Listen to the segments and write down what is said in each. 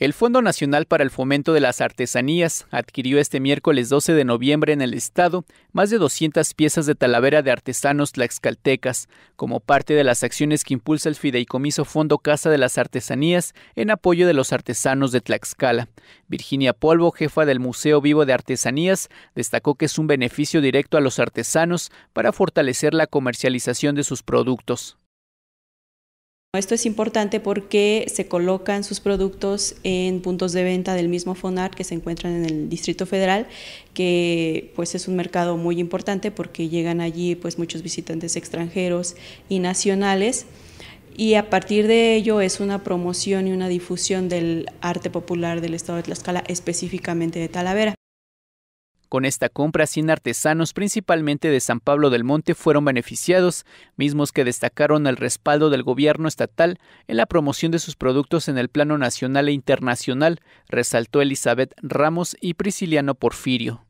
El Fondo Nacional para el Fomento de las Artesanías adquirió este miércoles 12 de noviembre en el estado más de 200 piezas de talavera de artesanos tlaxcaltecas, como parte de las acciones que impulsa el fideicomiso Fondo Casa de las Artesanías en apoyo de los artesanos de Tlaxcala. Virginia Polvo, jefa del Museo Vivo de Artesanías, destacó que es un beneficio directo a los artesanos para fortalecer la comercialización de sus productos. Esto es importante porque se colocan sus productos en puntos de venta del mismo FONAR que se encuentran en el Distrito Federal, que pues es un mercado muy importante porque llegan allí pues muchos visitantes extranjeros y nacionales y a partir de ello es una promoción y una difusión del arte popular del estado de Tlaxcala, específicamente de Talavera. Con esta compra, 100 artesanos, principalmente de San Pablo del Monte, fueron beneficiados, mismos que destacaron el respaldo del gobierno estatal en la promoción de sus productos en el plano nacional e internacional, resaltó Elizabeth Ramos y Prisciliano Porfirio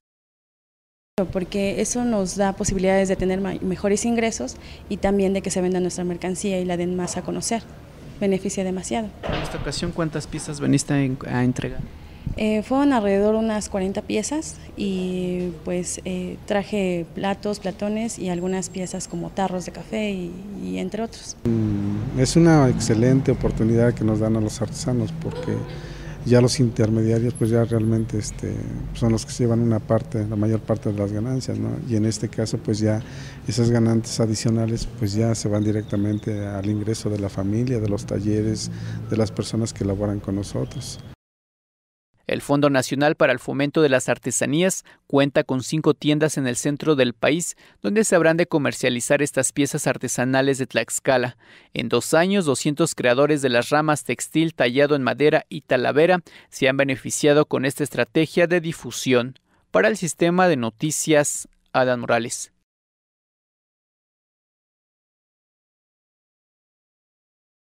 porque eso nos da posibilidades de tener mejores ingresos y también de que se venda nuestra mercancía y la den más a conocer. Beneficia demasiado. En esta ocasión, ¿cuántas piezas veniste a entregar? Eh, fueron alrededor unas 40 piezas y pues eh, traje platos, platones y algunas piezas como tarros de café y, entre otros. Mm, es una excelente oportunidad que nos dan a los artesanos porque ya los intermediarios pues ya realmente este, son los que se llevan una parte, la mayor parte de las ganancias, Y en este caso pues ya esas ganancias adicionales pues ya se van directamente al ingreso de la familia, de los talleres, de las personas que elaboran con nosotros. El Fondo Nacional para el Fomento de las Artesanías cuenta con cinco tiendas en el centro del país donde se habrán de comercializar estas piezas artesanales de Tlaxcala. En dos años, 200 creadores de las ramas textil tallado en madera y talavera se han beneficiado con esta estrategia de difusión. Para el sistema de noticias, Adán Morales.